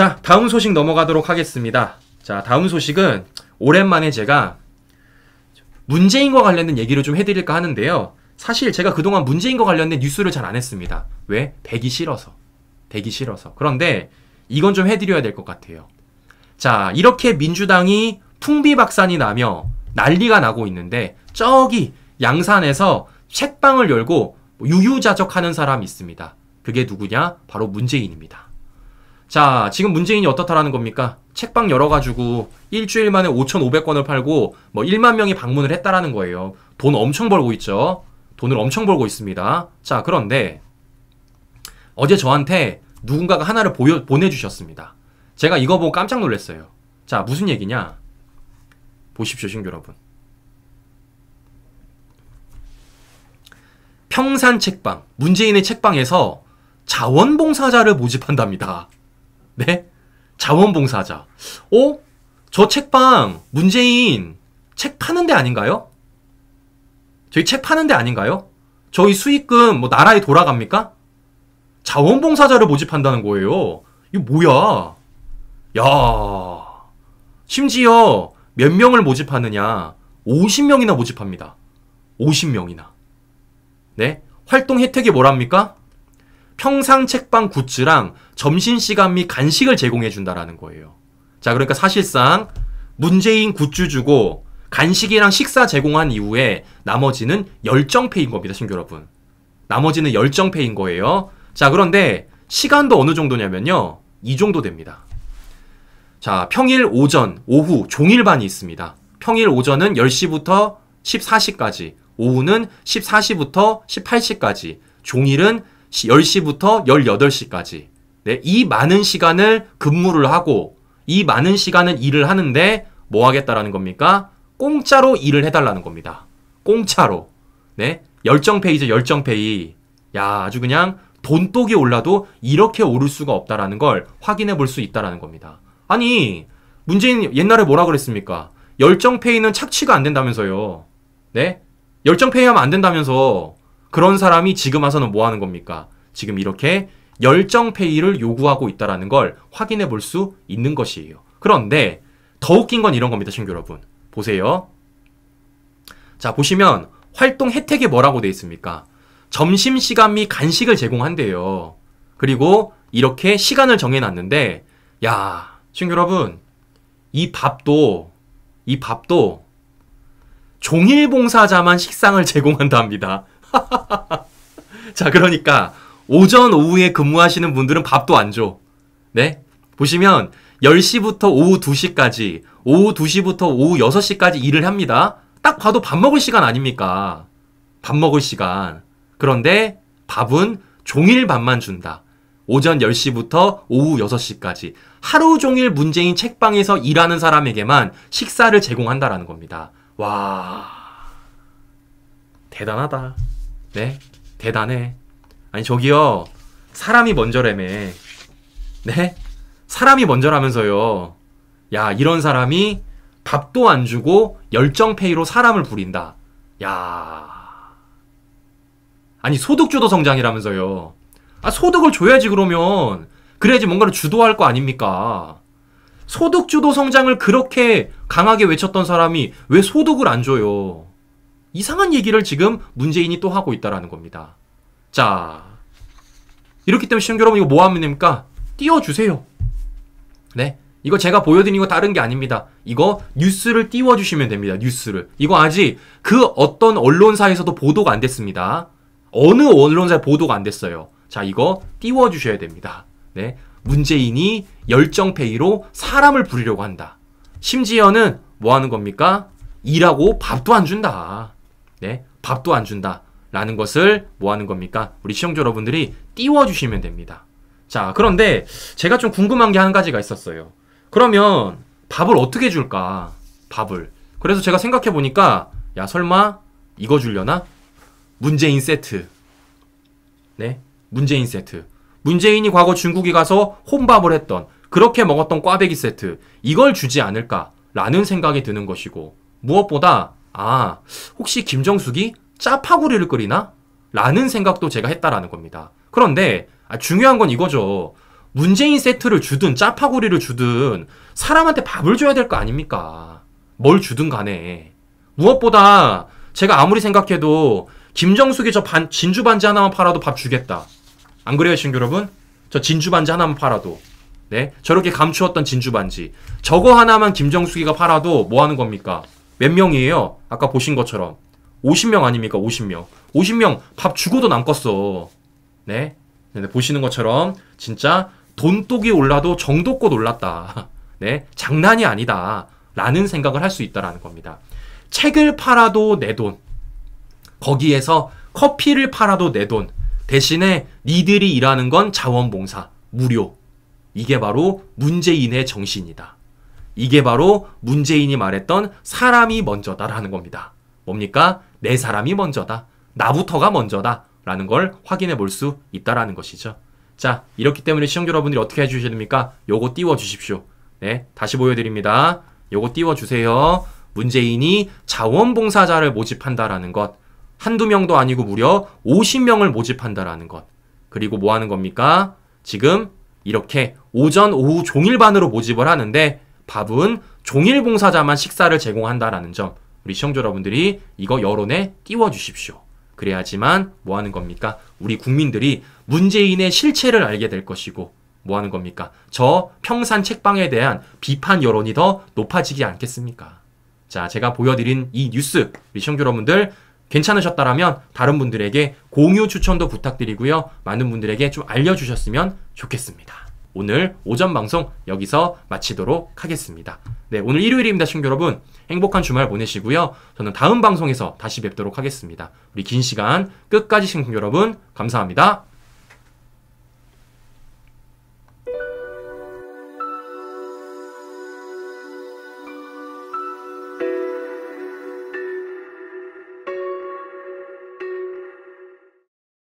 자, 다음 소식 넘어가도록 하겠습니다. 자, 다음 소식은 오랜만에 제가 문재인과 관련된 얘기를 좀 해드릴까 하는데요. 사실 제가 그동안 문재인과 관련된 뉴스를 잘 안 했습니다. 왜? 되기 싫어서. 되기 싫어서. 그런데 이건 좀 해드려야 될 것 같아요. 자, 이렇게 민주당이 풍비박산이 나며 난리가 나고 있는데 저기 양산에서 책방을 열고 유유자적하는 사람이 있습니다. 그게 누구냐? 바로 문재인입니다. 자, 지금 문재인이 어떻다라는 겁니까? 책방 열어가지고 일주일 만에 5,500권을 팔고 뭐 1만 명이 방문을 했다라는 거예요. 돈 엄청 벌고 있죠? 돈을 엄청 벌고 있습니다. 자, 그런데 어제 저한테 누군가가 하나를 보여, 보내주셨습니다. 제가 이거 보고 깜짝 놀랐어요. 자, 무슨 얘기냐? 보십시오, 신규 여러분. 평산 책방, 문재인의 책방에서 자원봉사자를 모집한답니다. 네? 자원봉사자. 어? 저 책방 문재인 책 파는 데 아닌가요? 저희 책 파는 데 아닌가요? 저희 수익금 뭐 나라에 돌아갑니까? 자원봉사자를 모집한다는 거예요. 이거 뭐야? 야. 심지어 몇 명을 모집하느냐? 50명이나 모집합니다. 50명이나. 네? 활동 혜택이 뭐랍니까? 평상 책방 굿즈랑 점심시간 및 간식을 제공해준다라는 거예요. 자, 그러니까 사실상 문재인 굿즈 주고 간식이랑 식사 제공한 이후에 나머지는 열정페인 이 겁니다, 신규 여러분. 나머지는 열정페인 이 거예요. 자, 그런데 시간도 어느 정도냐면요. 이 정도 됩니다. 자, 평일 오전, 오후 종일반이 있습니다. 평일 오전은 10시부터 14시까지, 오후는 14시부터 18시까지, 종일은 10시부터 18시까지 네, 이 많은 시간을 근무를 하고 이 많은 시간을 일을 하는데 뭐 하겠다라는 겁니까? 공짜로 일을 해달라는 겁니다. 공짜로. 네, 열정페이죠, 열정페이. 야, 아주 그냥 돈독이 올라도 이렇게 오를 수가 없다라는 걸 확인해 볼 수 있다라는 겁니다. 아니, 문재인 옛날에 뭐라 그랬습니까? 열정페이는 착취가 안 된다면서요. 네? 열정페이 하면 안 된다면서 그런 사람이 지금 와서는 뭐 하는 겁니까? 지금 이렇게 열정 페이를 요구하고 있다라는 걸 확인해 볼 수 있는 것이에요. 그런데 더 웃긴 건 이런 겁니다, 친구 여러분. 보세요. 자, 보시면 활동 혜택이 뭐라고 돼 있습니까? 점심 시간 및 간식을 제공한대요. 그리고 이렇게 시간을 정해놨는데, 야, 친구 여러분, 이 밥도, 이 밥도 종일 봉사자만 식상을 제공한답니다. 자, 그러니까 오전 오후에 근무하시는 분들은 밥도 안 줘. 네? 보시면 10시부터 오후 2시까지, 오후 2시부터 오후 6시까지 일을 합니다. 딱 봐도 밥 먹을 시간 아닙니까? 밥 먹을 시간. 그런데 밥은 종일 밥만 준다. 오전 10시부터 오후 6시까지 하루 종일 문재인 책방에서 일하는 사람에게만 식사를 제공한다라는 겁니다. 와. 대단하다. 네? 대단해. 아니 저기요. 사람이 먼저라며. 네? 사람이 먼저라면서요. 야, 이런 사람이 밥도 안 주고 열정페이로 사람을 부린다. 야. 아니, 소득주도 성장이라면서요. 아, 소득을 줘야지, 그러면. 그래야지 뭔가를 주도할 거 아닙니까? 소득주도 성장을 그렇게 강하게 외쳤던 사람이 왜 소득을 안 줘요? 이상한 얘기를 지금 문재인이 또 하고 있다라는 겁니다. 자, 이렇기 때문에 시청자 여러분 이거 뭐 하면 됩니까? 띄워주세요. 네. 이거 제가 보여드린 거 다른 게 아닙니다. 이거 뉴스를 띄워주시면 됩니다. 뉴스를. 이거 아직 그 어떤 언론사에서도 보도가 안 됐습니다. 어느 언론사에 보도가 안 됐어요. 자, 이거 띄워주셔야 됩니다. 네. 문재인이 열정페이로 사람을 부리려고 한다. 심지어는 뭐 하는 겁니까? 일하고 밥도 안 준다. 네, 밥도 안 준다. 라는 것을 뭐 하는 겁니까? 우리 시청자 여러분들이 띄워주시면 됩니다. 자, 그런데 제가 좀 궁금한 게 한 가지가 있었어요. 그러면 밥을 어떻게 줄까? 밥을. 그래서 제가 생각해 보니까, 야, 설마 이거 줄려나? 문재인 세트. 네? 문재인 세트. 문재인이 과거 중국에 가서 혼밥을 했던, 그렇게 먹었던 꽈배기 세트. 이걸 주지 않을까라는 생각이 드는 것이고, 무엇보다 아, 혹시 김정숙이 짜파구리를 끓이나? 라는 생각도 제가 했다라는 겁니다. 그런데 아, 중요한 건 이거죠. 문재인 세트를 주든 짜파구리를 주든 사람한테 밥을 줘야 될 거 아닙니까? 뭘 주든 간에. 무엇보다 제가 아무리 생각해도 김정숙이 저 반, 진주 반지 하나만 팔아도 밥 주겠다. 안 그래요, 신규 여러분? 저 진주 반지 하나만 팔아도. 네? 저렇게 감추었던 진주 반지. 저거 하나만 김정숙이가 팔아도 뭐 하는 겁니까? 몇 명이에요? 아까 보신 것처럼 50명 아닙니까? 50명. 50명 밥 주고도 남겠어. 네. 네, 보시는 것처럼 진짜 돈독이 올라도 정도껏 올랐다. 네. 장난이 아니다. 라는 생각을 할 수 있다라는 겁니다. 책을 팔아도 내 돈. 거기에서 커피를 팔아도 내 돈. 대신에 니들이 일하는 건 자원봉사. 무료. 이게 바로 문재인의 정신이다. 이게 바로 문재인이 말했던 사람이 먼저다라는 겁니다. 뭡니까? 내 사람이 먼저다. 나부터가 먼저다. 라는 걸 확인해 볼 수 있다라는 것이죠. 자, 이렇기 때문에 시청자 여러분들이 어떻게 해주셔야 니까 요거 띄워 주십시오. 네, 다시 보여드립니다. 요거 띄워 주세요. 문재인이 자원봉사자를 모집한다라는 것. 한두 명도 아니고 무려 50명을 모집한다라는 것. 그리고 뭐 하는 겁니까? 지금 이렇게 오전, 오후 종일반으로 모집을 하는데 밥은 종일 봉사자만 식사를 제공한다라는 점 우리 시청자 여러분들이 이거 여론에 띄워주십시오. 그래야지만 뭐 하는 겁니까? 우리 국민들이 문재인의 실체를 알게 될 것이고 뭐 하는 겁니까? 저 평산 책방에 대한 비판 여론이 더 높아지지 않겠습니까? 자, 제가 보여드린 이 뉴스 우리 시청자 여러분들 괜찮으셨다라면 다른 분들에게 공유 추천도 부탁드리고요. 많은 분들에게 좀 알려주셨으면 좋겠습니다. 오늘 오전 방송 여기서 마치도록 하겠습니다. 네, 오늘 일요일입니다, 친구 여러분. 행복한 주말 보내시고요. 저는 다음 방송에서 다시 뵙도록 하겠습니다. 우리 긴 시간 끝까지 친구 여러분 감사합니다.